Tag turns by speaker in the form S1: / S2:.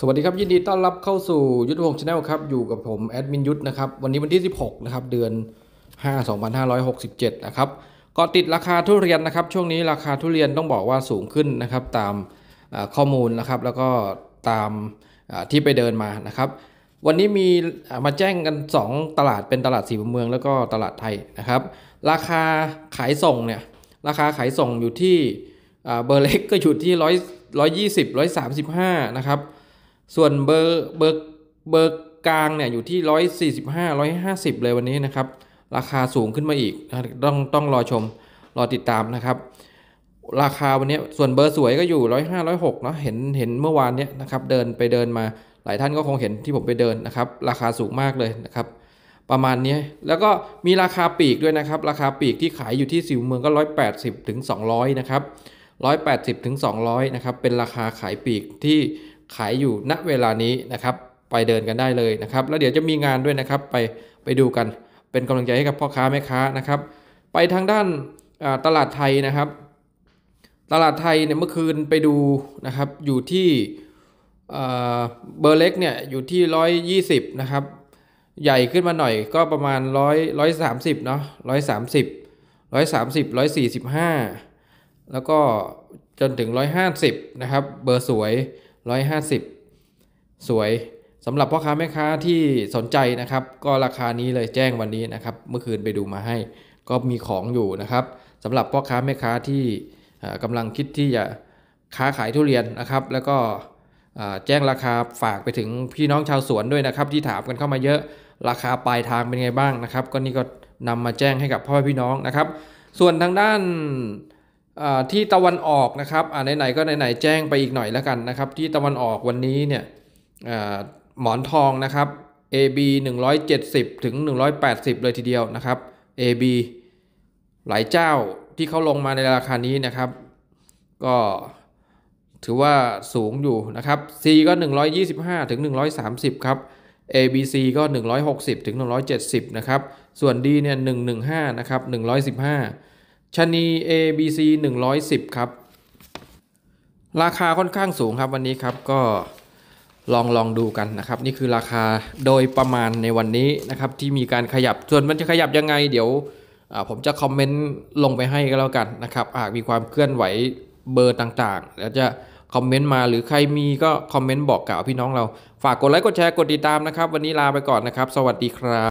S1: สวัสดีครับ ยินดีต้อนรับเข้าสู่ยุทธพงศ์ชาแนลครับอยู่กับผมแอดมินยุทธนะครับวันนี้วันที่ 16นะครับเดือน 5 2567 นะครับ ก็ติดราคาทุเรียนนะครับ ช่วงนี้ราคาทุเรียนต้องบอกว่าสูงขึ้นนะครับตามข้อมูลนะครับแล้วก็ตามที่ไปเดินมานะครับ วันนี้มีมาแจ้งกัน 2 ตลาดเป็นตลาดสีเมืองแล้วก็ตลาดไทยนะครับ ราคาขายส่งเนี่ยราคาขายส่งอยู่ที่เบอร์เล็กก็อยู่ที่รรร้้้อออยยยยี่สิบสามสิบห้านะครับส่วนเบอร์เบอร์เบอร์กลางเนี่ยอยู่ที่ 145 150 เลยวันนี้นะครับ ราคาสูงขึ้นมาอีกต้องต้องรอชมรอติดตามนะครับราคาวันนี้ส่วนเบอร์สวยก็อยู่105 106เนาะเห็นเห็นเมื่อวานเนี้ยนะครับเดินไปเดินมา หลายท่านก็คงเห็นที่ผมไปเดินนะครับ ราคาสูงมากเลยนะครับ ประมาณนี้แล้วก็มีราคาปีกด้วยนะครับ ราคาปีกที่ขายอยู่ที่สิวเมืองก็ 180ถึง200นะครับ180ถึง200 นะครับ เป็นราคาขายปีกที่ขายอยู่ณเวลานี้นะครับ ไปเดินกันได้เลยนะครับ แล้วเดี๋ยวจะมีงานด้วยนะครับ ไป ไปดูกัน เป็นกำลังใจให้กับพ่อค้าแม่ค้านะครับ ไปทางด้านตลาดไทยนะครับ ตลาดไทยเนี่ยเมื่อคืนไปดูนะครับ อยู่ที่เบอร์เล็กเนี่ยอยู่ที่ 120นะครับ ใหญ่ขึ้นมาหน่อยก็ประมาณ100 130เนาะ130 130 145 แล้วก็จนถึง150นะครับ เบอร์สวย150 สวยสำหรับพ่อค้าแม่ค้าที่สนใจนะครับ ก็ราคานี้เลยแจ้งวันนี้นะครับเมื่อคืนไปดูมาให้ ก็มีของอยู่นะครับสำหรับพ่อค้าแม่ค้าที่กำลังคิดที่จะค้าขายทุเรียนนะครับแล้วก็แจ้งราคาฝากไปถึงพี่น้องชาวสวนด้วยนะครับที่ถามกันเข้ามาเยอะราคาปลายทางเป็นไงบ้างนะครับ ก็นี่ก็นำมาแจ้งให้กับพ่อพี่น้องนะครับ ส่วนทางด้านที่ตะวันออกนะครับไหนๆก็ ไหนๆแจ้งไปอีกหน่อยแล้วกันนะครับ ที่ตะวันออกวันนี้เนี่ยหมอนทองนะครับ AB 170 ถึง 180 เลยทีเดียวนะครับ AB หลายเจ้าที่เขาลงมาในราคานี้นะครับ ก็ถือว่าสูงอยู่นะครับ C ก็ 125 ถึง 130 ครับ ABC ก็ 160 ถึง 170 นะครับ ส่วน D เนี่ย115 นะครับ 115ชนี ABC 110ครับราคาค่อนข้างสูงครับวันนี้ครับ ก็ลองลองดูกันนะครับ นี่คือราคาโดยประมาณในวันนี้นะครับที่มีการขยับส่วนมันจะขยับยังไง เดี๋ยวผมจะคอมเมนต์ลงไปให้ก็แล้วกันนะครับหากมีความเคลื่อนไหวเบอร์ต่างๆ แล้วจะคอมเมนต์มาหรือใครมีก็คอมเมนต์บอกกล่าวพี่น้องเราฝากกดไลค์กดแชร์กดติดตามนะครับวันนี้ลาไปก่อนนะครับสวัสดีครับ